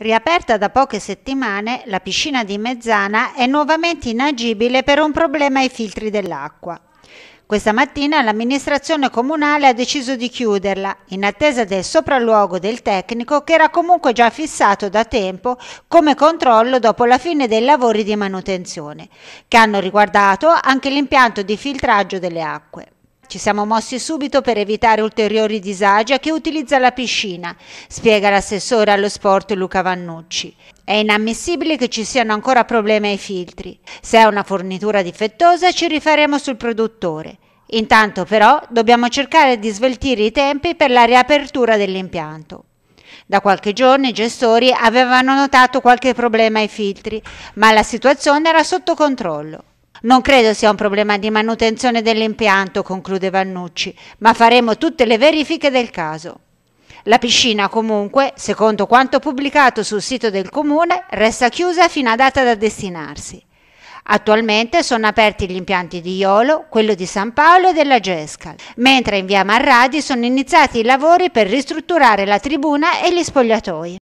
Riaperta da poche settimane, la piscina di Mezzana è nuovamente inagibile per un problema ai filtri dell'acqua. Questa mattina l'amministrazione comunale ha deciso di chiuderla, in attesa del sopralluogo del tecnico che era comunque già fissato da tempo come controllo dopo la fine dei lavori di manutenzione, che hanno riguardato anche l'impianto di filtraggio delle acque. Ci siamo mossi subito per evitare ulteriori disagi a chi utilizza la piscina, spiega l'assessore allo sport Luca Vannucci. È inammissibile che ci siano ancora problemi ai filtri. Se è una fornitura difettosa ci rifaremo sul produttore. Intanto però dobbiamo cercare di sveltire i tempi per la riapertura dell'impianto. Da qualche giorno i gestori avevano notato qualche problema ai filtri, ma la situazione era sotto controllo. Non credo sia un problema di manutenzione dell'impianto, conclude Vannucci, ma faremo tutte le verifiche del caso. La piscina comunque, secondo quanto pubblicato sul sito del comune, resta chiusa fino a data da destinarsi. Attualmente sono aperti gli impianti di Iolo, quello di San Paolo e della Gescal, mentre in via Marradi sono iniziati i lavori per ristrutturare la tribuna e gli spogliatoi.